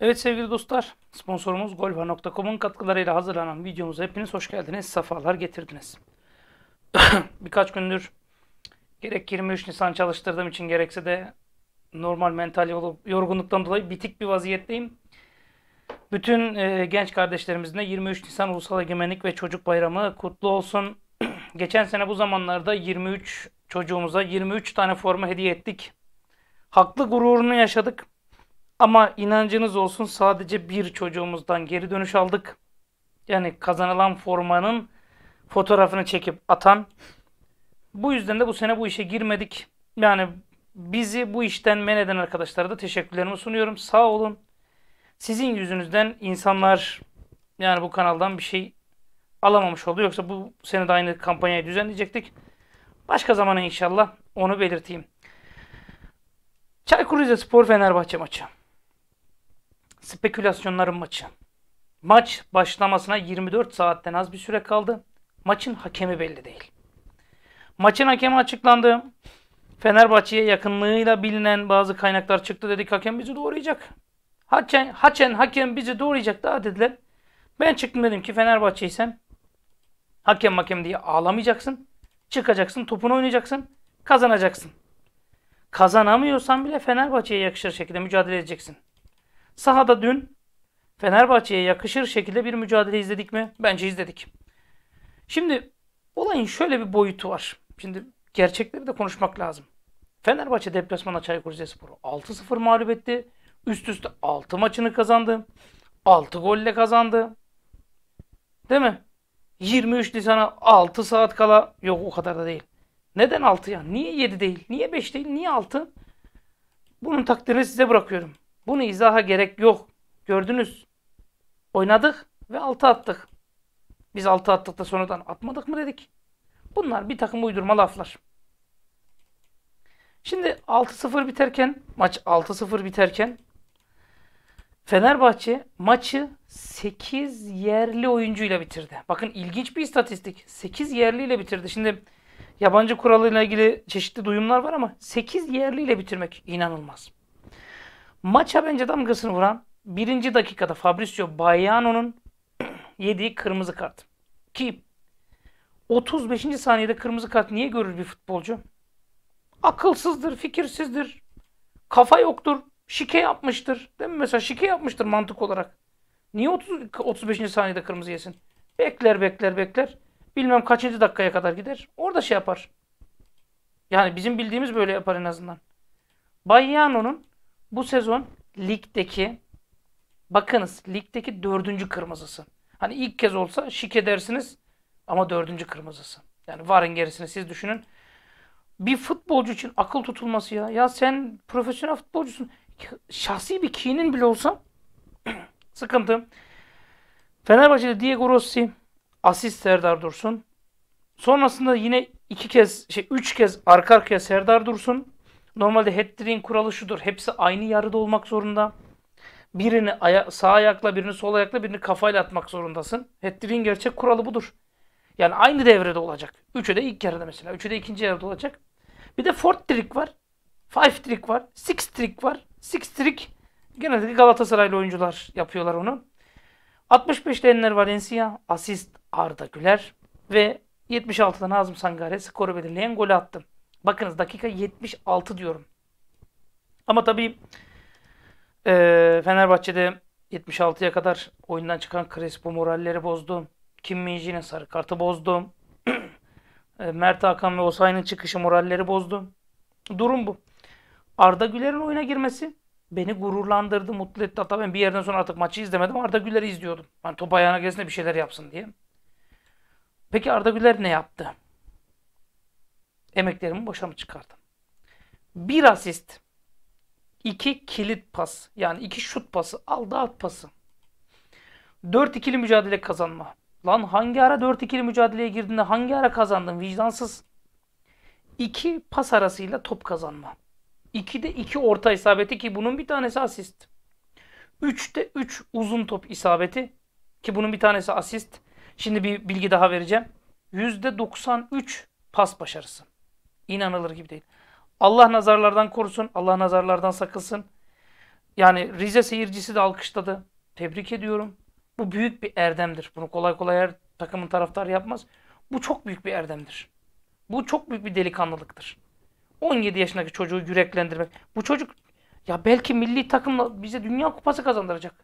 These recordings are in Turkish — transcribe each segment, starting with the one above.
Evet sevgili dostlar, sponsorumuz golfa.com'un katkılarıyla hazırlanan videomuza hepiniz hoş geldiniz, safalar getirdiniz. Birkaç gündür gerek 23 Nisan çalıştırdığım için gerekse de normal mental yorgunluktan dolayı bitik bir vaziyetteyim. Bütün e, genç kardeşlerimizin de 23 Nisan Ulusal Egemenlik ve Çocuk Bayramı kutlu olsun. Geçen sene bu zamanlarda 23 çocuğumuza 23 tane forma hediye ettik. Haklı gururunu yaşadık. Ama inancınız olsun sadece bir çocuğumuzdan geri dönüş aldık. Yani kazanılan formanın fotoğrafını çekip atan. Bu yüzden de bu sene bu işe girmedik. Yani bizi bu işten men eden arkadaşlara da teşekkürlerimi sunuyorum. Sağ olun. Sizin yüzünüzden insanlar yani bu kanaldan bir şey alamamış oldu. Yoksa bu sene de aynı kampanyayı düzenleyecektik. Başka zamana inşallah onu belirteyim. Çaykur Rizespor Fenerbahçe maçı spekülasyonların maçı. Maç başlamasına 24 saatten az bir süre kaldı. Maçın hakemi belli değil. Maçın hakemi açıklandı. Fenerbahçe'ye yakınlığıyla bilinen bazı kaynaklar çıktı dedik hakem bizi doğrayacak. Haçen, haçen hakem bizi doğrayacak daha dediler. Ben çıktım dedim ki Fenerbahçe'ysen hakem hakem diye ağlamayacaksın. Çıkacaksın topunu oynayacaksın. Kazanacaksın. Kazanamıyorsan bile Fenerbahçe'ye yakışır şekilde mücadele edeceksin. Sahada dün Fenerbahçe'ye yakışır şekilde bir mücadele izledik mi? Bence izledik. Şimdi olayın şöyle bir boyutu var. Şimdi gerçekleri de konuşmak lazım. Fenerbahçe deplasmana Çaykur Rizespor'u 6-0 mağlup etti. Üst üste 6 maçını kazandı. 6 golle kazandı. Değil mi? 23 Nisan'a 6 saat kala yok o kadar da değil. Neden 6 ya? Niye 7 değil? Niye 5 değil? Niye 6? Bunun takdirini size bırakıyorum. Bunu izaha gerek yok. Gördünüz. Oynadık ve altı attık. Biz altı attık da sonradan atmadık mı dedik. Bunlar bir takım uydurma laflar. Şimdi 6-0 biterken, maç 6-0 biterken Fenerbahçe maçı 8 yerli oyuncuyla bitirdi. Bakın ilginç bir istatistik. 8 yerliyle bitirdi. Şimdi yabancı kuralıyla ilgili çeşitli duyumlar var ama 8 yerliyle bitirmek inanılmaz. Maça bence damgasını vuran birinci dakikada Fabrizio Baiano'nun yediği kırmızı kart. Ki 35. saniyede kırmızı kart niye görür bir futbolcu? Akılsızdır, fikirsizdir, kafa yoktur, şike yapmıştır. Değil mi? Mesela şike yapmıştır mantık olarak. Niye 30, 35. saniyede kırmızı yesin? Bekler, bekler, bekler. Bilmem kaçıncı dakikaya kadar gider. Orada şey yapar. Yani bizim bildiğimiz böyle yapar en azından. Bayyano'nun bu sezon ligdeki bakınız ligdeki dördüncü kırmızısı. Hani ilk kez olsa şik edersiniz ama dördüncü kırmızısı. Yani varın gerisini siz düşünün. Bir futbolcu için akıl tutulması ya. Ya sen profesyonel futbolcusun. Şahsi bir kinin bile olsa sıkıntı. Fenerbahçe'de Diego Rossi asist Serdar Dursun. Sonrasında yine iki kez şey üç kez arka arkaya Serdar Dursun. Normalde hat-trick'in kuralı şudur. Hepsi aynı yarıda olmak zorunda. Birini aya sağ ayakla, birini sol ayakla, birini kafayla atmak zorundasın. Hat-trick'in gerçek kuralı budur. Yani aynı devrede olacak. Üçü de ilk yarıda mesela. Üçü de ikinci yarıda olacak. Bir de fourth trick var. Five trick var. Six trick var. Six trick genelde Galatasaraylı oyuncular yapıyorlar onu. 65 deniler Valencia, asist Arda Güler ve 76'da Nazım Sangare skoru belirleyen golü attı. Bakınız dakika 76 diyorum. Ama tabii e, Fenerbahçe'de 76'ya kadar oyundan çıkan Crespo moralleri bozdu. Kim Minji'nin sarı kartı bozdu. E, Mert Hakan ve Osayi'nin çıkışı moralleri bozdu. Durum bu. Arda Güler'in oyuna girmesi beni gururlandırdı, mutlu etti. Hatta ben bir yerden sonra artık maçı izlemedim. Arda Güler'i izliyordum. Hani top ayağına gelsin bir şeyler yapsın diye. Peki Arda Güler ne yaptı? emeklerimi boşa mı çıkardım? Bir asist, iki kilit pas yani iki şut pası, al at pası. dört 2li mücadele kazanma. Lan hangi ara dört 2li mücadeleye girdiğinde hangi ara kazandın vicdansız? İki pas arasıyla top kazanma. İki de iki orta isabeti ki bunun bir tanesi asist. 3'te üç uzun top isabeti ki bunun bir tanesi asist. Şimdi bir bilgi daha vereceğim. Yüzde doksan üç pas başarısı. İnanılır gibi değil. Allah nazarlardan korusun, Allah nazarlardan sakınsın. Yani Rize seyircisi de alkışladı. Tebrik ediyorum. Bu büyük bir erdemdir. Bunu kolay kolay her takımın taraftarı yapmaz. Bu çok büyük bir erdemdir. Bu çok büyük bir delikanlılıktır. 17 yaşındaki çocuğu yüreklendirmek. Bu çocuk ya belki milli takımla bize Dünya Kupası kazandıracak.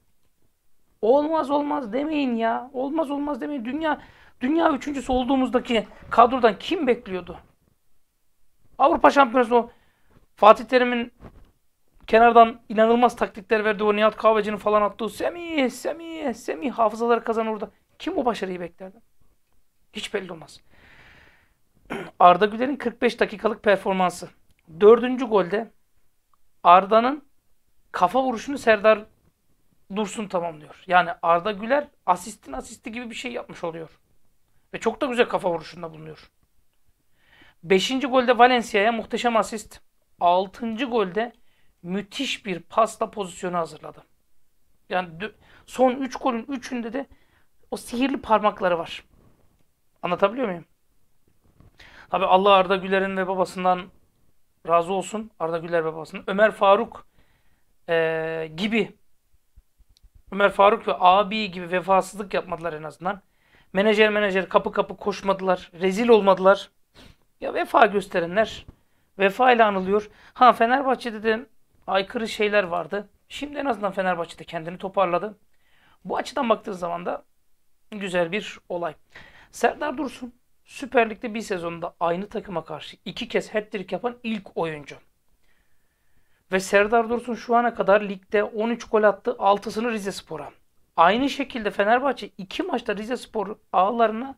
Olmaz olmaz demeyin ya. Olmaz olmaz demeyin. Dünya dünya üçüncüsü olduğumuzdaki kadrodan kim bekliyordu? Avrupa Şampiyonası o Fatih Terim'in kenardan inanılmaz taktikler verdiği o Nihat Kahveci'nin falan attığı Semih, Semih, Semih hafızaları kazan orada. Kim bu başarıyı beklerdi? Hiç belli olmaz. Arda Güler'in 45 dakikalık performansı. Dördüncü golde Arda'nın kafa vuruşunu Serdar Dursun tamamlıyor. Yani Arda Güler asistin asisti gibi bir şey yapmış oluyor. Ve çok da güzel kafa vuruşunda bulunuyor. Beşinci golde Valencia'ya muhteşem asist. Altıncı golde müthiş bir pasta pozisyonu hazırladı. Yani son üç golün üçünde de o sihirli parmakları var. Anlatabiliyor muyum? Tabi Allah Arda Güler'in ve babasından razı olsun. Arda Güler babasının. Ömer Faruk e, gibi Ömer Faruk ve abi gibi vefasızlık yapmadılar en azından. Menajer menajer kapı kapı koşmadılar. Rezil olmadılar. Ya vefa gösterenler vefa ile anılıyor. Ha Fenerbahçe'de de aykırı şeyler vardı. Şimdi en azından Fenerbahçe'de kendini toparladı. Bu açıdan baktığın zaman da güzel bir olay. Serdar Dursun Süper Lig'de bir sezonda aynı takıma karşı iki kez hat-trick yapan ilk oyuncu. Ve Serdar Dursun şu ana kadar ligde 13 gol attı, 6'sını Rize Spor'a. Aynı şekilde Fenerbahçe iki maçta Rize Spor ağlarına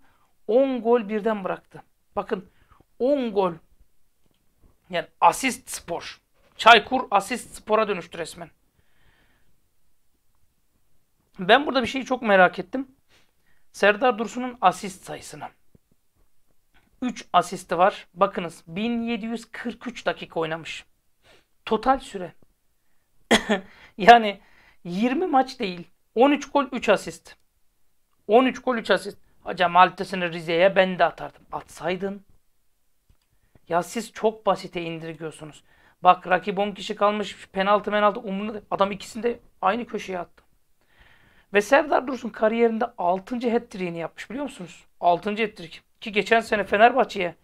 10 gol birden bıraktı. Bakın 10 gol. Yani asist spor. Çaykur asist spora dönüştü resmen. Ben burada bir şeyi çok merak ettim. Serdar Dursun'un asist sayısını. 3 asisti var. Bakınız 1743 dakika oynamış. Total süre. yani 20 maç değil. 13 gol 3 asist. 13 gol 3 asist. Hocam altısını Rize'ye ben de atardım. Atsaydın. Ya siz çok basite indirgiyorsunuz. Bak rakip 10 kişi kalmış penaltı penaltı umurunda adam ikisini de aynı köşeye attı. Ve Serdar Dursun kariyerinde 6. hat yapmış biliyor musunuz? 6. hat Ki geçen sene Fenerbahçe'ye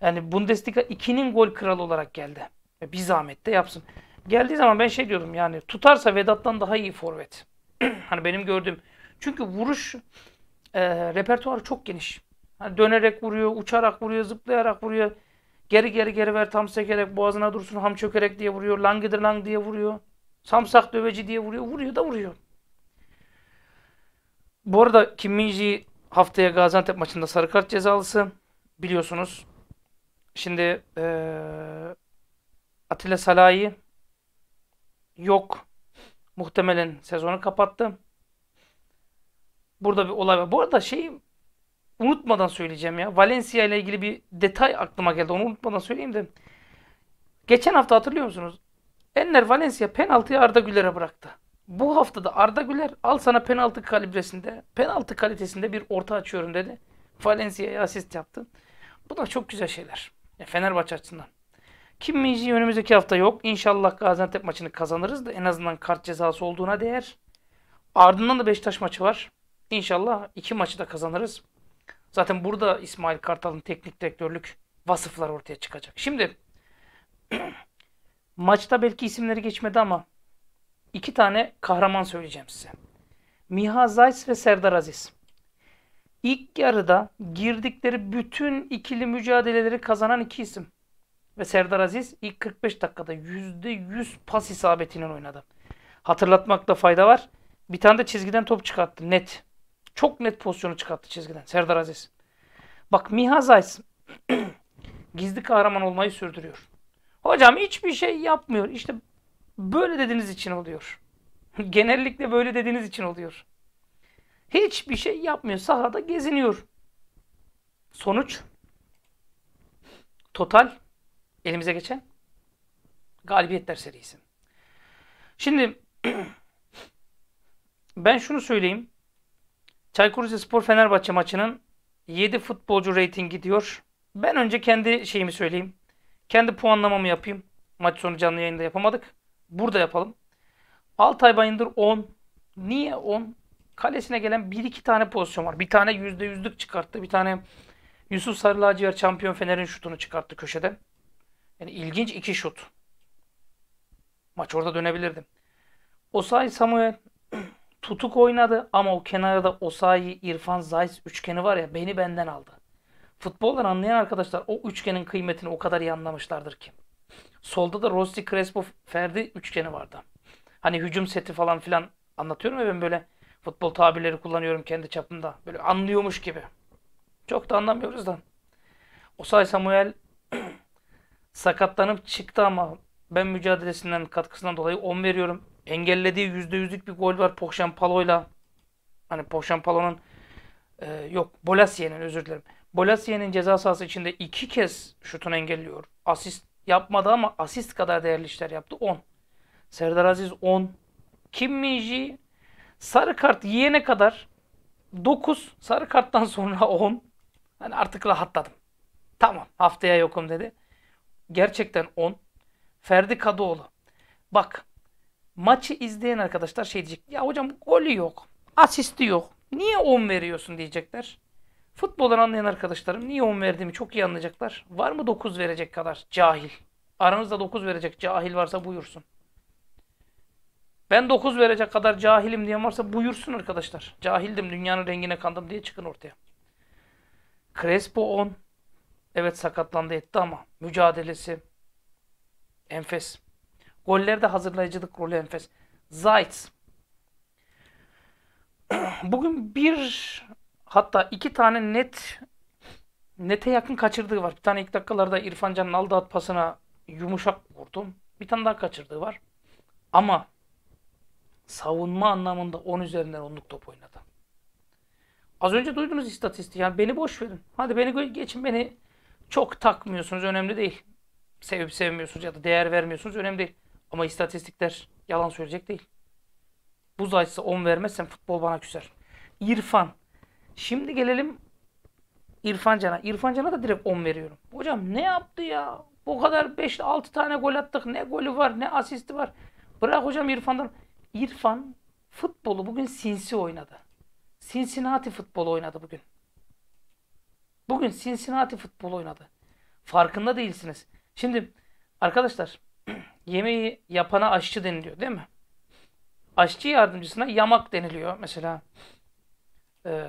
yani Bundesliga 2'nin gol kralı olarak geldi. Bir zahmet de yapsın. Geldiği zaman ben şey diyordum yani tutarsa Vedat'tan daha iyi forvet. hani benim gördüğüm. Çünkü vuruş e, repertuarı çok geniş. Hani dönerek vuruyor, uçarak vuruyor, zıplayarak vuruyor. Geri geri geri ver tam sekerek boğazına dursun ham çökerek diye vuruyor. Langidir lang diye vuruyor. Samsak döveci diye vuruyor. Vuruyor da vuruyor. Bu arada Kim Minji haftaya Gaziantep maçında sarı kart cezalısı. Biliyorsunuz. Şimdi ee, Atilla Salahi yok. Muhtemelen sezonu kapattı. Burada bir olay var. Bu arada şey unutmadan söyleyeceğim ya. Valencia ile ilgili bir detay aklıma geldi. Onu unutmadan söyleyeyim de. Geçen hafta hatırlıyor musunuz? Enner Valencia penaltıyı Arda Güler'e bıraktı. Bu haftada Arda Güler al sana penaltı kalibresinde, penaltı kalitesinde bir orta açıyorum dedi. Valencia'ya asist yaptı. Bu da çok güzel şeyler. Ya Fenerbahçe açısından. Kim Minji önümüzdeki hafta yok. İnşallah Gaziantep maçını kazanırız da en azından kart cezası olduğuna değer. Ardından da Beşiktaş maçı var. İnşallah iki maçı da kazanırız. Zaten burada İsmail Kartal'ın teknik direktörlük vasıfları ortaya çıkacak. Şimdi maçta belki isimleri geçmedi ama iki tane kahraman söyleyeceğim size. Miha Zayt ve Serdar Aziz. İlk yarıda girdikleri bütün ikili mücadeleleri kazanan iki isim. Ve Serdar Aziz ilk 45 dakikada %100 pas isabetinin oynadı. Hatırlatmakta fayda var. Bir tane de çizgiden top çıkarttı. Net. Çok net pozisyonu çıkarttı çizgiden Serdar Aziz. Bak Mihazays gizli kahraman olmayı sürdürüyor. Hocam hiçbir şey yapmıyor. İşte böyle dediğiniz için oluyor. Genellikle böyle dediğiniz için oluyor. Hiçbir şey yapmıyor. Sahada geziniyor. Sonuç total elimize geçen galibiyetler serisi. Şimdi ben şunu söyleyeyim. Çaykur Rizespor Fenerbahçe maçının 7 futbolcu reytingi diyor. Ben önce kendi şeyimi söyleyeyim. Kendi puanlamamı yapayım. Maç sonu canlı yayında yapamadık. Burada yapalım. Altay Bayındır 10. Niye 10? Kalesine gelen 1-2 tane pozisyon var. Bir tane %100'lük çıkarttı. Bir tane Yusuf Sarılaciğer şampiyon Fener'in şutunu çıkarttı köşede. Yani ilginç iki şut. Maç orada dönebilirdim. Osay Samuel tutuk oynadı ama o kenarda Osayi, İrfan, Zayis üçgeni var ya beni benden aldı. Futboldan anlayan arkadaşlar o üçgenin kıymetini o kadar iyi anlamışlardır ki. Solda da Rossi, Crespo, Ferdi üçgeni vardı. Hani hücum seti falan filan anlatıyorum ya ben böyle futbol tabirleri kullanıyorum kendi çapımda. Böyle anlıyormuş gibi. Çok da anlamıyoruz da. Osay Samuel sakatlanıp çıktı ama ben mücadelesinden, katkısından dolayı 10 veriyorum. Engellediği %100'lük bir gol var Pokşampalo'yla. Hani Pokşampalo'nun e, yok Bolasiye'nin özür dilerim. Bolasiye'nin ceza sahası içinde iki kez şutunu engelliyor. Asist yapmadı ama asist kadar değerli işler yaptı. 10. Serdar Aziz 10. Kim Minji sarı kart yiyene kadar 9. Sarı karttan sonra 10. Hani artık rahatladım. Tamam haftaya yokum dedi. Gerçekten 10. Ferdi Kadıoğlu. Bak maçı izleyen arkadaşlar şey diyecek. Ya hocam golü yok. Asisti yok. Niye 10 veriyorsun diyecekler. Futboldan anlayan arkadaşlarım niye 10 verdiğimi çok iyi anlayacaklar. Var mı 9 verecek kadar cahil? Aranızda 9 verecek cahil varsa buyursun. Ben 9 verecek kadar cahilim diyen varsa buyursun arkadaşlar. Cahildim, dünyanın rengine kandım diye çıkın ortaya. Crespo 10. Evet sakatlandı etti ama mücadelesi, Enfes. Gollerde hazırlayıcılık rolü enfes. Zayt. Bugün bir hatta iki tane net nete yakın kaçırdığı var. Bir tane ilk dakikalarda İrfan Can'ın aldı at pasına yumuşak vurdum. Bir tane daha kaçırdığı var. Ama savunma anlamında 10 üzerinden 10'luk top oynadı. Az önce duydunuz istatistiği. Yani beni boş verin. Hadi beni geçin. Beni çok takmıyorsunuz. Önemli değil sevip sevmiyorsunuz ya da değer vermiyorsunuz önemli değil. Ama istatistikler yalan söyleyecek değil. Buz açsa 10 vermezsen futbol bana küser. İrfan. Şimdi gelelim İrfan Can'a. İrfan Can'a da direkt 10 veriyorum. Hocam ne yaptı ya? Bu kadar 5-6 tane gol attık. Ne golü var ne asisti var. Bırak hocam İrfan'dan. İrfan futbolu bugün sinsi oynadı. Cincinnati futbolu oynadı bugün. Bugün Cincinnati futbolu oynadı. Farkında değilsiniz. Şimdi arkadaşlar yemeği yapana aşçı deniliyor değil mi? Aşçı yardımcısına yamak deniliyor mesela. Ee,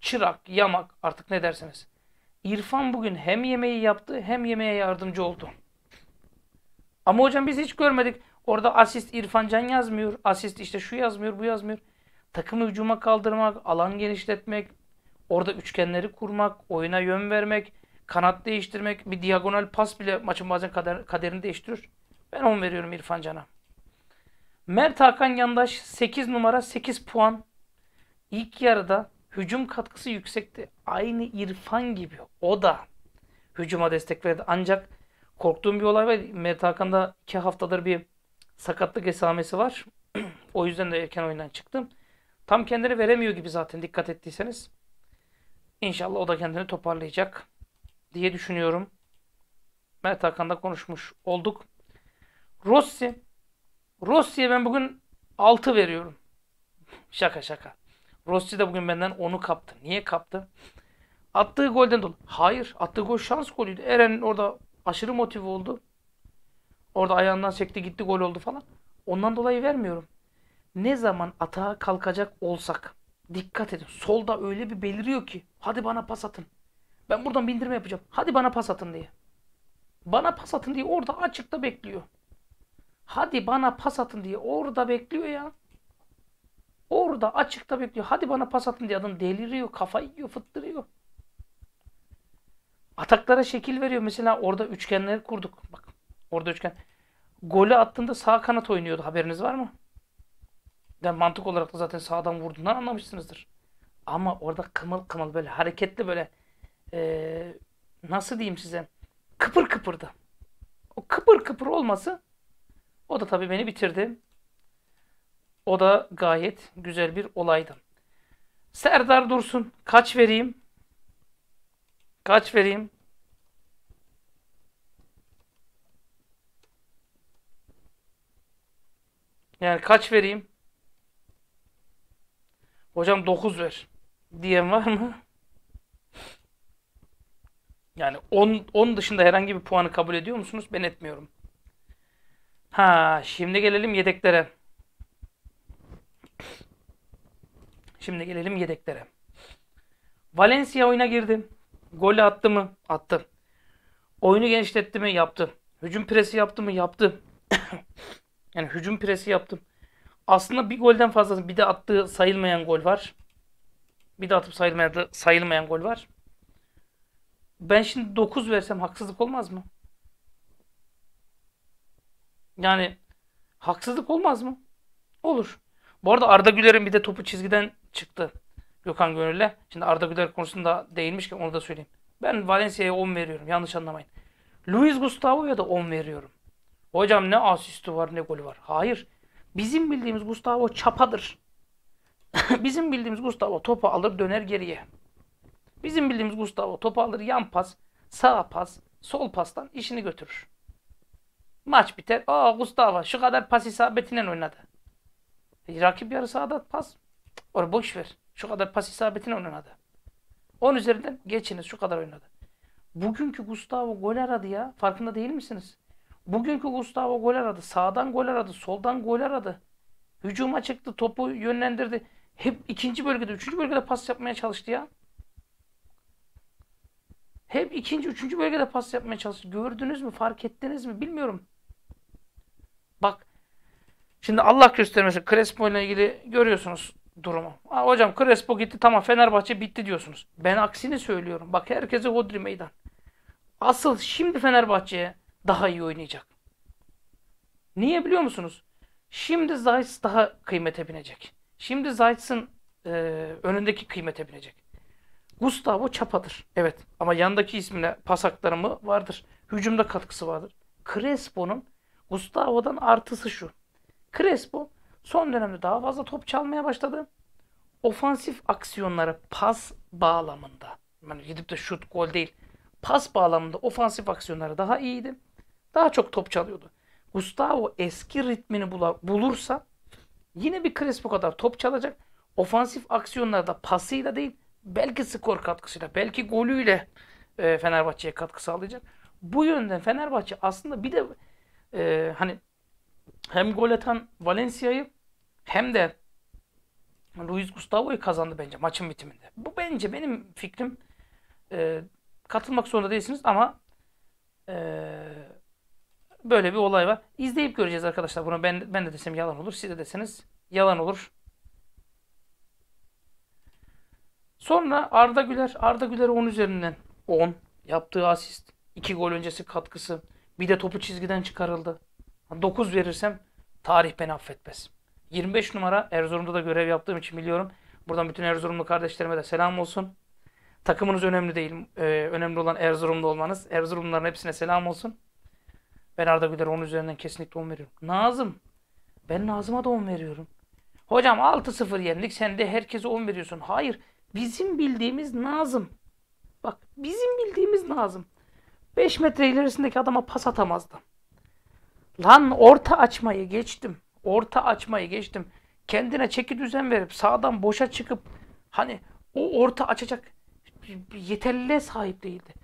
çırak, yamak artık ne dersiniz? İrfan bugün hem yemeği yaptı hem yemeğe yardımcı oldu. Ama hocam biz hiç görmedik. Orada asist İrfan Can yazmıyor. Asist işte şu yazmıyor, bu yazmıyor. Takımı hücuma kaldırmak, alan genişletmek, orada üçgenleri kurmak, oyuna yön vermek, Kanat değiştirmek, bir diagonal pas bile maçın bazen kader, kaderini değiştirir. Ben 10 veriyorum İrfan Can'a. Mert Hakan Yandaş 8 numara 8 puan. İlk yarıda hücum katkısı yüksekti. Aynı İrfan gibi o da hücuma destek verdi. Ancak korktuğum bir olay var. Mert Hakan'da 2 haftadır bir sakatlık esamesi var. o yüzden de erken oyundan çıktım. Tam kendini veremiyor gibi zaten dikkat ettiyseniz. İnşallah o da kendini toparlayacak diye düşünüyorum. Mert Hakan'da konuşmuş olduk. Rossi. Rossi'ye ben bugün 6 veriyorum. şaka şaka. Rossi de bugün benden 10'u kaptı. Niye kaptı? Attığı golden dolayı. Hayır. Attığı gol şans golüydü. Eren orada aşırı motive oldu. Orada ayağından çekti gitti gol oldu falan. Ondan dolayı vermiyorum. Ne zaman atağa kalkacak olsak dikkat edin. Solda öyle bir beliriyor ki hadi bana pas atın. Ben buradan bildirme yapacağım. Hadi bana pas atın diye. Bana pas atın diye orada açıkta bekliyor. Hadi bana pas atın diye orada bekliyor ya. Orada açıkta bekliyor. Hadi bana pas atın diye adam deliriyor, kafayı yiyor, fıttırıyor. Ataklara şekil veriyor. Mesela orada üçgenleri kurduk. Bak orada üçgen. Golü attığında sağ kanat oynuyordu. Haberiniz var mı? Yani mantık olarak da zaten sağdan vurduğundan anlamışsınızdır. Ama orada kımıl kımıl böyle hareketli böyle e, nasıl diyeyim size kıpır kıpırdı. O kıpır kıpır olması o da tabii beni bitirdi. O da gayet güzel bir olaydı. Serdar Dursun kaç vereyim? Kaç vereyim? Yani kaç vereyim? Hocam 9 ver diyen var mı? Yani 10 dışında herhangi bir puanı kabul ediyor musunuz? Ben etmiyorum. Ha, şimdi gelelim yedeklere. Şimdi gelelim yedeklere. Valencia oyuna girdi. Gol attı mı? Attı. Oyunu genişletti mi? Yaptı. Hücum presi yaptı mı? Yaptı. yani hücum presi yaptım. Aslında bir golden fazlası. Bir de attığı sayılmayan gol var. Bir de atıp sayılmayan, sayılmayan gol var. Ben şimdi 9 versem haksızlık olmaz mı? Yani haksızlık olmaz mı? Olur. Bu arada Arda Güler'in bir de topu çizgiden çıktı. Gökhan Gönül'le. Şimdi Arda Güler konusunda değinmişken onu da söyleyeyim. Ben Valencia'ya 10 veriyorum. Yanlış anlamayın. Luis Gustavo'ya da 10 veriyorum. Hocam ne asisti var ne golü var. Hayır. Bizim bildiğimiz Gustavo çapadır. Bizim bildiğimiz Gustavo topu alır döner geriye. Bizim bildiğimiz Gustavo topu alır yan pas, sağ pas, sol pastan işini götürür. Maç biter. Aa Gustavo şu kadar pas isabetiyle oynadı. E, rakip yarı sahada pas. Orada boş ver. Şu kadar pas isabetiyle oynadı. 10 üzerinden geçiniz şu kadar oynadı. Bugünkü Gustavo gol aradı ya. Farkında değil misiniz? Bugünkü Gustavo gol aradı. Sağdan gol aradı. Soldan gol aradı. Hücuma çıktı. Topu yönlendirdi. Hep ikinci bölgede, üçüncü bölgede pas yapmaya çalıştı ya. Hep ikinci, üçüncü bölgede pas yapmaya çalıştı. Gördünüz mü, fark ettiniz mi bilmiyorum. Bak, şimdi Allah göstermesin Crespo ile ilgili görüyorsunuz durumu. Aa, hocam Crespo gitti tamam Fenerbahçe bitti diyorsunuz. Ben aksini söylüyorum. Bak herkese hodri meydan. Asıl şimdi Fenerbahçe'ye daha iyi oynayacak. Niye biliyor musunuz? Şimdi Zayt daha kıymete binecek. Şimdi Zayt'sın e, önündeki kıymete binecek. Gustavo Çapa'dır. Evet ama yandaki ismine pas aktarımı vardır. Hücumda katkısı vardır. Crespo'nun Gustavo'dan artısı şu. Crespo son dönemde daha fazla top çalmaya başladı. Ofansif aksiyonları pas bağlamında. Yani gidip de şut gol değil. Pas bağlamında ofansif aksiyonları daha iyiydi. Daha çok top çalıyordu. Gustavo eski ritmini bulursa yine bir Crespo kadar top çalacak. Ofansif aksiyonlarda pasıyla değil belki skor katkısıyla, belki golüyle e, Fenerbahçe'ye katkı sağlayacak. Bu yönden Fenerbahçe aslında bir de e, hani hem gol atan Valencia'yı hem de Luis Gustavo'yu kazandı bence maçın bitiminde. Bu bence benim fikrim. E, katılmak zorunda değilsiniz ama e, böyle bir olay var. İzleyip göreceğiz arkadaşlar. Bunu ben, ben de desem yalan olur. Siz de deseniz yalan olur. Sonra Arda Güler. Arda Güler 10 üzerinden 10. Yaptığı asist. 2 gol öncesi katkısı. Bir de topu çizgiden çıkarıldı. 9 verirsem tarih beni affetmez. 25 numara Erzurum'da da görev yaptığım için biliyorum. Buradan bütün Erzurumlu kardeşlerime de selam olsun. Takımınız önemli değil. Ee, önemli olan Erzurumlu olmanız. Erzurumluların hepsine selam olsun. Ben Arda Güler 10 üzerinden kesinlikle 10 veriyorum. Nazım. Ben Nazım'a da 10 veriyorum. Hocam 6-0 yendik. Sen de herkese 10 veriyorsun. Hayır. Bizim bildiğimiz Nazım. Bak bizim bildiğimiz Nazım. 5 metre ilerisindeki adama pas atamazdı. Lan orta açmayı geçtim. Orta açmayı geçtim. Kendine çeki düzen verip sağdan boşa çıkıp hani o orta açacak yeterliliğe sahip değildi.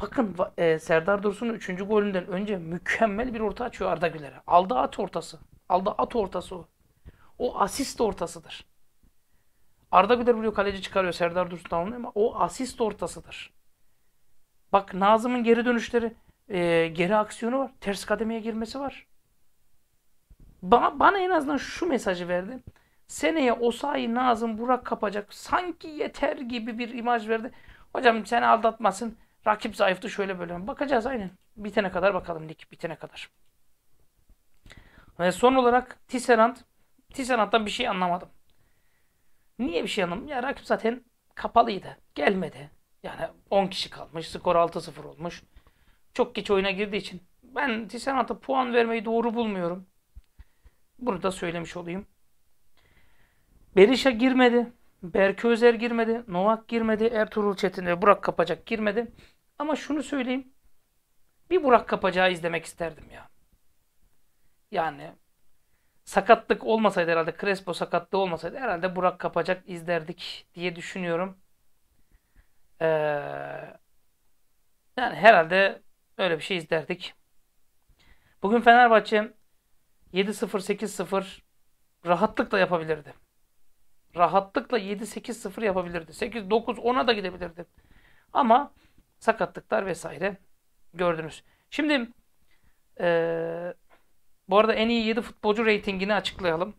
Bakın e, Serdar Dursun'un 3. golünden önce mükemmel bir orta açıyor Arda Güler'e. Aldı at ortası. Aldı at ortası o. O asist ortasıdır. Arda Güler vuruyor kaleci çıkarıyor. Serdar Dursun tamamlıyor ama o asist ortasıdır. Bak Nazım'ın geri dönüşleri e, geri aksiyonu var. Ters kademeye girmesi var. Bana, bana en azından şu mesajı verdi. Seneye Osayi, Nazım, Burak kapacak. Sanki yeter gibi bir imaj verdi. Hocam seni aldatmasın. Rakip zayıftı şöyle böyle. Bakacağız aynen. Bitene kadar bakalım lig bitene kadar. Ve son olarak Tisserand. Tisserand'dan bir şey anlamadım. Niye bir şey anlamadım? Ya rakip zaten kapalıydı. Gelmedi. Yani 10 kişi kalmış. Skor 6-0 olmuş. Çok geç oyuna girdiği için. Ben Tisanat'a puan vermeyi doğru bulmuyorum. Bunu da söylemiş olayım. Berisha girmedi. Berke Özer girmedi. Novak girmedi. Ertuğrul Çetin ve Burak Kapacak girmedi. Ama şunu söyleyeyim. Bir Burak Kapacak'ı izlemek isterdim ya. Yani Sakatlık olmasaydı herhalde Crespo sakatlığı olmasaydı herhalde Burak kapacak izlerdik diye düşünüyorum. Ee, yani herhalde öyle bir şey izlerdik. Bugün Fenerbahçe 7-0 8-0 rahatlıkla yapabilirdi. Rahatlıkla 7-8-0 yapabilirdi. 8-9-10'a da gidebilirdi. Ama sakatlıklar vesaire gördünüz. Şimdi e, bu arada en iyi 7 futbolcu reytingini açıklayalım.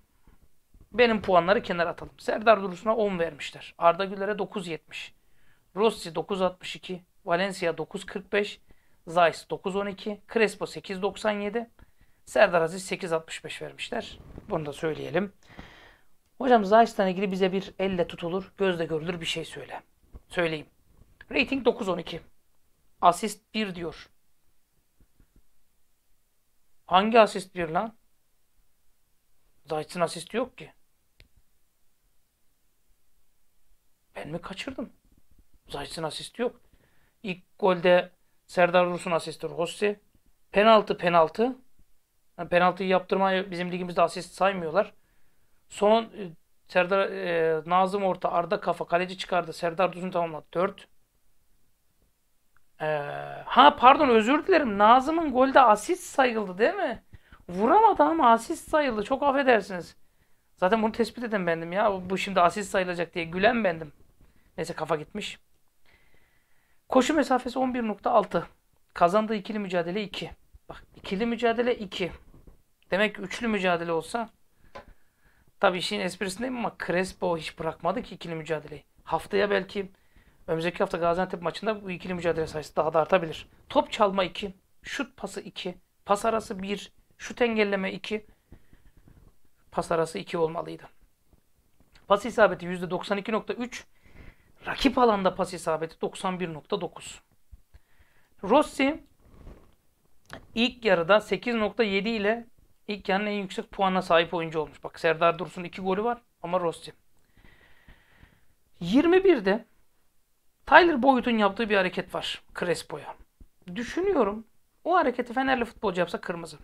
Benim puanları kenara atalım. Serdar Dursun'a 10 vermişler. Arda Güler'e 9.70. Rossi 9.62. Valencia 9.45. Zayis 9.12. Crespo 8.97. Serdar Aziz 8.65 vermişler. Bunu da söyleyelim. Hocam Zayis'ten ilgili bize bir elle tutulur, gözle görülür bir şey söyle. Söyleyeyim. Rating 9.12. Asist 1 diyor. Hangi asist bir lan? Zayt'ın asisti yok ki. Ben mi kaçırdım? Zayt'ın asisti yok. İlk golde Serdar Rus'un asisti Rossi. Penaltı penaltı. Yani penaltıyı yaptırmayı bizim ligimizde asist saymıyorlar. Son e, Serdar e, Nazım Orta Arda Kafa kaleci çıkardı. Serdar Dursun tamamladı. 4. Ee, ha pardon özür dilerim. Nazım'ın golde asist sayıldı değil mi? Vuramadı ama asist sayıldı. Çok affedersiniz. Zaten bunu tespit eden bendim ya. Bu şimdi asist sayılacak diye gülen bendim. Neyse kafa gitmiş. Koşu mesafesi 11.6. Kazandığı ikili mücadele 2. Bak ikili mücadele 2. Demek ki üçlü mücadele olsa tabii işin esprisindeyim ama Crespo hiç bırakmadı ki ikili mücadeleyi. Haftaya belki Önümüzdeki hafta Gaziantep maçında bu ikili mücadele sayısı daha da artabilir. Top çalma 2, şut pası 2, pas arası 1, şut engelleme 2, pas arası 2 olmalıydı. Pas isabeti %92.3, rakip alanda pas isabeti 91.9. Rossi ilk yarıda 8.7 ile ilk yarının en yüksek puana sahip oyuncu olmuş. Bak Serdar Dursun 2 golü var ama Rossi. 21'de Tyler Boyd'un yaptığı bir hareket var Crespo'ya. Düşünüyorum o hareketi Fenerli futbolcu yapsa kırmızı.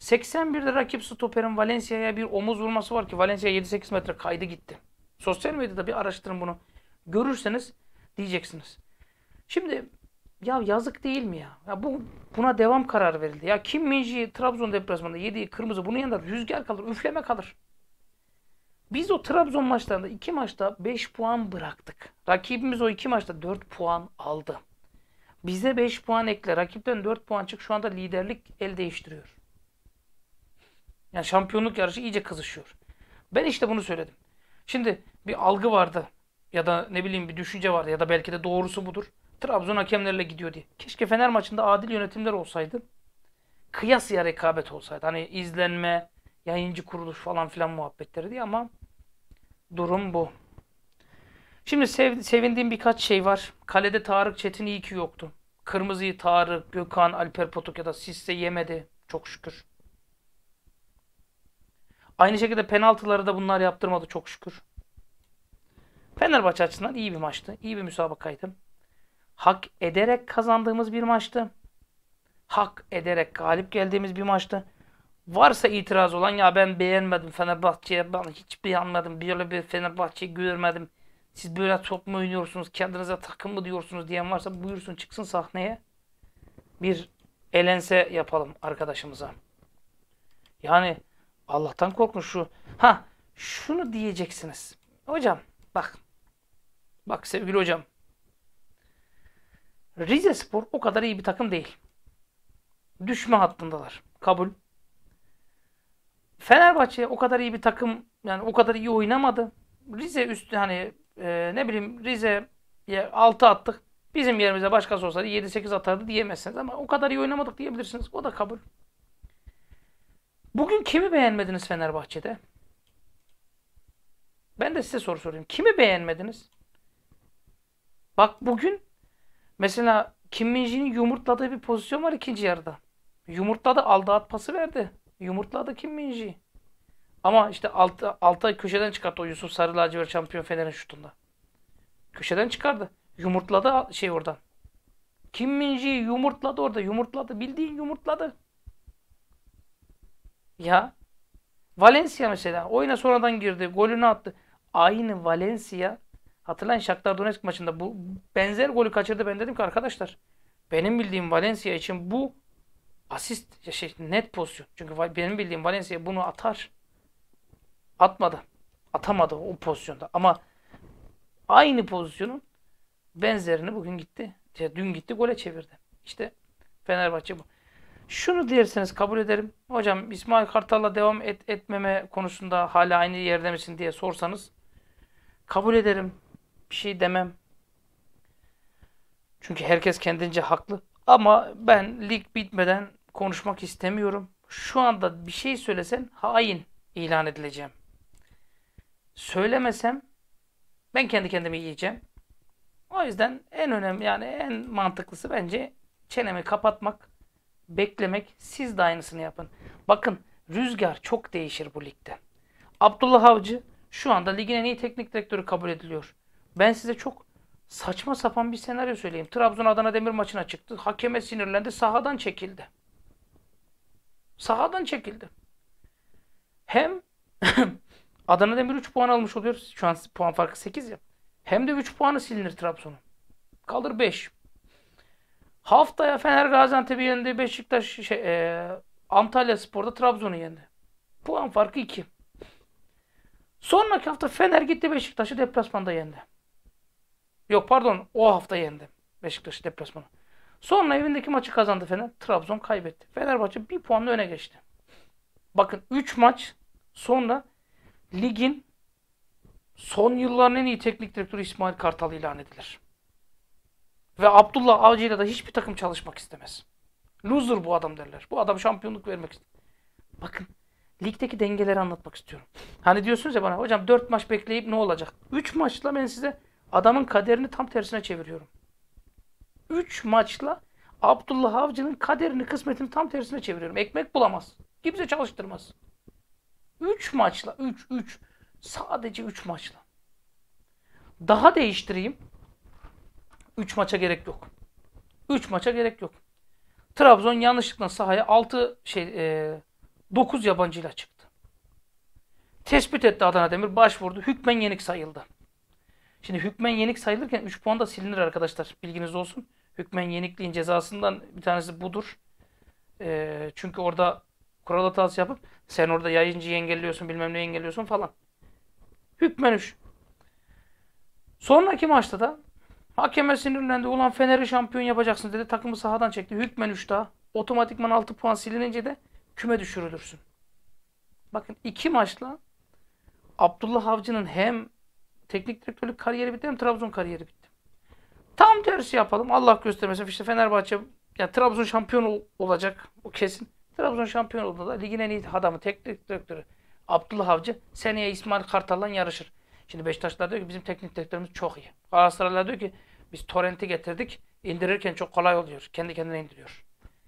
81'de rakip stoperin Valencia'ya bir omuz vurması var ki Valencia 7-8 metre kaydı gitti. Sosyal medyada bir araştırın bunu. Görürseniz diyeceksiniz. Şimdi ya yazık değil mi ya? ya bu buna devam kararı verildi. Ya Kim Minji Trabzon deplasmanında yediği kırmızı bunun yanında rüzgar kalır, üfleme kalır. Biz o Trabzon maçlarında iki maçta 5 puan bıraktık. Rakibimiz o iki maçta 4 puan aldı. Bize 5 puan ekle. Rakipten 4 puan çık. Şu anda liderlik el değiştiriyor. Yani şampiyonluk yarışı iyice kızışıyor. Ben işte bunu söyledim. Şimdi bir algı vardı ya da ne bileyim bir düşünce vardı ya da belki de doğrusu budur. Trabzon hakemlerle gidiyor diye. Keşke Fener maçında adil yönetimler olsaydı. Kıyasıya rekabet olsaydı. Hani izlenme, yayıncı kuruluş falan filan muhabbetleri diye ama durum bu. Şimdi sev, sevindiğim birkaç şey var. Kalede Tarık Çetin iyi ki yoktu. Kırmızıyı Tarık, Gökhan, Alper Potuk ya da Sisse yemedi. Çok şükür. Aynı şekilde penaltıları da bunlar yaptırmadı çok şükür. Fenerbahçe açısından iyi bir maçtı. İyi bir müsabakaydı. Hak ederek kazandığımız bir maçtı. Hak ederek galip geldiğimiz bir maçtı. Varsa itiraz olan ya ben beğenmedim Fenerbahçe'ye ben hiç beğenmedim. Böyle bir Fenerbahçe görmedim siz böyle top mu oynuyorsunuz, kendinize takım mı diyorsunuz diyen varsa buyursun çıksın sahneye. Bir elense yapalım arkadaşımıza. Yani Allah'tan korkun şu. Ha şunu diyeceksiniz. Hocam bak. Bak sevgili hocam. Rize Spor o kadar iyi bir takım değil. Düşme hattındalar. Kabul. Fenerbahçe o kadar iyi bir takım yani o kadar iyi oynamadı. Rize üstü hani e, ne bileyim Rize'ye 6 attık. Bizim yerimize başkası olsaydı 7-8 atardı diyemezsiniz ama o kadar iyi oynamadık diyebilirsiniz. O da kabul. Bugün kimi beğenmediniz Fenerbahçe'de? Ben de size soru sorayım. Kimi beğenmediniz? Bak bugün mesela Kim Minji'nin yumurtladığı bir pozisyon var ikinci yarıda. Yumurtladı aldı at pası verdi. Yumurtladı Kim Minji'yi. Ama işte altı, altı köşeden çıkarttı o Yusuf Sarı lacivert şampiyon Fener'in şutunda. Köşeden çıkardı. Yumurtladı şey oradan. Kim Minji'yi yumurtladı orada. Yumurtladı. Bildiğin yumurtladı. Ya. Valencia mesela. Oyuna sonradan girdi. Golünü attı. Aynı Valencia. Hatırlayın Shakhtar Donetsk maçında bu benzer golü kaçırdı. Ben dedim ki arkadaşlar benim bildiğim Valencia için bu asist şey, net pozisyon. Çünkü benim bildiğim Valencia bunu atar. Atmadı. Atamadı o pozisyonda. Ama aynı pozisyonun benzerini bugün gitti. İşte dün gitti gole çevirdi. İşte Fenerbahçe bu. Şunu diyerseniz kabul ederim. Hocam İsmail Kartal'la devam et, etmeme konusunda hala aynı yerde misin diye sorsanız kabul ederim. Bir şey demem. Çünkü herkes kendince haklı. Ama ben lig bitmeden konuşmak istemiyorum. Şu anda bir şey söylesen hain ilan edileceğim söylemesem ben kendi kendimi yiyeceğim. O yüzden en önemli yani en mantıklısı bence çenemi kapatmak, beklemek. Siz de aynısını yapın. Bakın rüzgar çok değişir bu ligde. Abdullah Avcı şu anda ligin en iyi teknik direktörü kabul ediliyor. Ben size çok saçma sapan bir senaryo söyleyeyim. Trabzon Adana Demir maçına çıktı. Hakeme sinirlendi. Sahadan çekildi. Sahadan çekildi. Hem Adana Demir 3 puan almış oluyor. Şu an puan farkı 8 ya. Hem de 3 puanı silinir Trabzon'un. Kalır 5. Haftaya Fener Gaziantep'i yendi. Beşiktaş şey, e, Antalya Spor'da Trabzon'u yendi. Puan farkı 2. Sonraki hafta Fener gitti Beşiktaş'ı deplasmanda yendi. Yok pardon o hafta yendi. Beşiktaş'ı deplasmanda. Sonra evindeki maçı kazandı Fener. Trabzon kaybetti. Fenerbahçe bir puanla öne geçti. Bakın 3 maç sonra ligin son yıllarının en iyi teknik direktörü İsmail Kartal ilan edilir. Ve Abdullah Avcı da hiçbir takım çalışmak istemez. Loser bu adam derler. Bu adam şampiyonluk vermek istiyor. Bakın ligdeki dengeleri anlatmak istiyorum. Hani diyorsunuz ya bana hocam 4 maç bekleyip ne olacak? 3 maçla ben size adamın kaderini tam tersine çeviriyorum. 3 maçla Abdullah Avcı'nın kaderini, kısmetini tam tersine çeviriyorum. Ekmek bulamaz. Kimse çalıştırmaz. 3 maçla 3 3 sadece 3 maçla. Daha değiştireyim. 3 maça gerek yok. 3 maça gerek yok. Trabzon yanlışlıkla sahaya 6 şey e, 9 yabancıyla çıktı. Tespit etti Adana Demir başvurdu. Hükmen yenik sayıldı. Şimdi hükmen yenik sayılırken 3 puan da silinir arkadaşlar. Bilginiz olsun. Hükmen yenikliğin cezasından bir tanesi budur. E, çünkü orada kural hatası yapıp sen orada yayıncıyı engelliyorsun bilmem ne engelliyorsun falan. Hükmen 3. Sonraki maçta da hakeme sinirlendi. Ulan Fener'i şampiyon yapacaksın dedi. Takımı sahadan çekti. Hükmen 3 daha. Otomatikman 6 puan silinince de küme düşürülürsün. Bakın iki maçla Abdullah Avcı'nın hem teknik direktörlük kariyeri bitti hem Trabzon kariyeri bitti. Tam tersi yapalım. Allah göstermesin. İşte Fenerbahçe ya Trabzon şampiyon olacak. O kesin. Trabzon şampiyon olduğunda ligin en iyi adamı, teknik direktörü Abdullah Avcı seneye İsmail Kartal'la yarışır. Şimdi Beşiktaşlar diyor ki bizim teknik direktörümüz çok iyi. Galatasaraylar diyor ki biz torrenti getirdik. indirirken çok kolay oluyor. Kendi kendine indiriyor.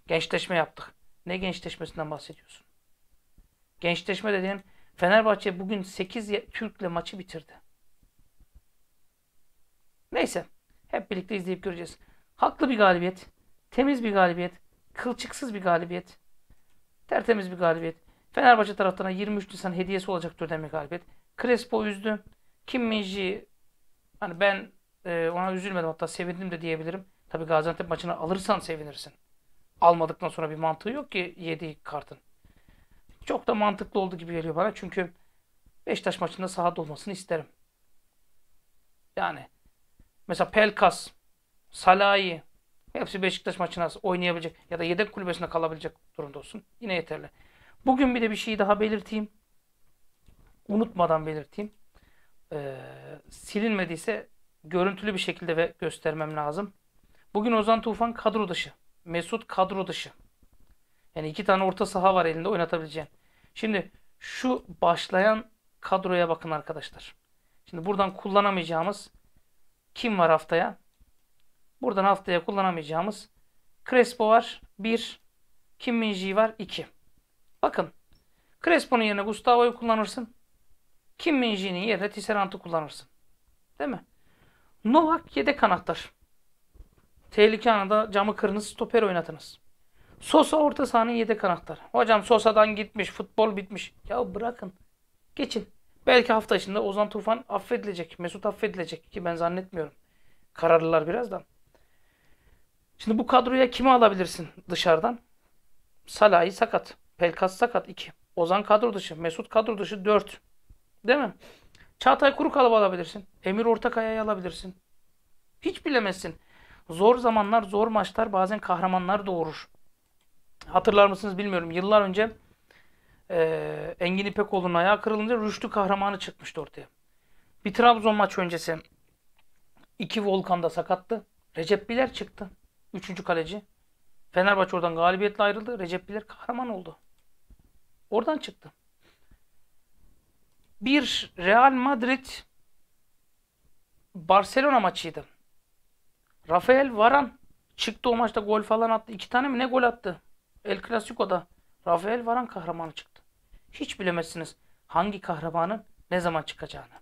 Gençleşme yaptık. Ne gençleşmesinden bahsediyorsun? Gençleşme dediğin Fenerbahçe bugün 8 Türk'le maçı bitirdi. Neyse. Hep birlikte izleyip göreceğiz. Haklı bir galibiyet. Temiz bir galibiyet. Kılçıksız bir galibiyet. Tertemiz bir galibiyet. Fenerbahçe taraftarına 23 Nisan hediyesi olacaktır dönemi galibiyet. Crespo üzdü. Kim Minji hani ben e, ona üzülmedim hatta sevindim de diyebilirim. Tabii Gaziantep maçını alırsan sevinirsin. Almadıktan sonra bir mantığı yok ki yediği kartın. Çok da mantıklı oldu gibi geliyor bana. Çünkü Beşiktaş maçında sahada olmasını isterim. Yani mesela Pelkas, Salahi, Hepsi Beşiktaş maçına oynayabilecek ya da yedek kulübesinde kalabilecek durumda olsun. Yine yeterli. Bugün bir de bir şey daha belirteyim. Unutmadan belirteyim. Ee, silinmediyse görüntülü bir şekilde ve göstermem lazım. Bugün Ozan Tufan kadro dışı. Mesut kadro dışı. Yani iki tane orta saha var elinde oynatabileceğin. Şimdi şu başlayan kadroya bakın arkadaşlar. Şimdi buradan kullanamayacağımız kim var haftaya? Buradan haftaya kullanamayacağımız Crespo var. 1. Kim Minji var. 2. Bakın. Crespo'nun yerine Gustavo'yu kullanırsın. Kim Minji'nin yerine Tisserant'ı kullanırsın. Değil mi? Novak yedek kanatlar. Tehlike anında camı kırınız stoper oynatınız. Sosa orta sahanın yedek kanatları. Hocam Sosa'dan gitmiş, futbol bitmiş. Ya bırakın. Geçin. Belki hafta içinde Ozan Tufan affedilecek, Mesut affedilecek ki ben zannetmiyorum. Kararlılar birazdan. Şimdi bu kadroya kimi alabilirsin dışarıdan? Salah'ı sakat. Pelkas sakat 2. Ozan kadro dışı. Mesut kadro dışı 4. Değil mi? Çağatay Kuru Kurukalab'ı alabilirsin. Emir Ortakaya'yı alabilirsin. Hiç bilemezsin. Zor zamanlar, zor maçlar bazen kahramanlar doğurur. Hatırlar mısınız bilmiyorum. Yıllar önce e, Engin İpekoğlu'nun ayağı kırılınca Rüştü kahramanı çıkmıştı ortaya. Bir Trabzon maç öncesi iki Volkan da sakattı. Recep Biler çıktı. Üçüncü kaleci. Fenerbahçe oradan galibiyetle ayrıldı. Recep Bilir kahraman oldu. Oradan çıktı. Bir Real Madrid Barcelona maçıydı. Rafael Varan çıktı o maçta gol falan attı. İki tane mi ne gol attı? El Clasico'da Rafael Varan kahramanı çıktı. Hiç bilemezsiniz hangi kahramanın ne zaman çıkacağını.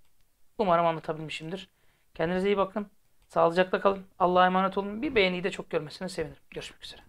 Umarım anlatabilmişimdir. Kendinize iyi bakın. Sağlıcakla kalın. Allah'a emanet olun. Bir beğeniyi de çok görmesine sevinirim. Görüşmek üzere.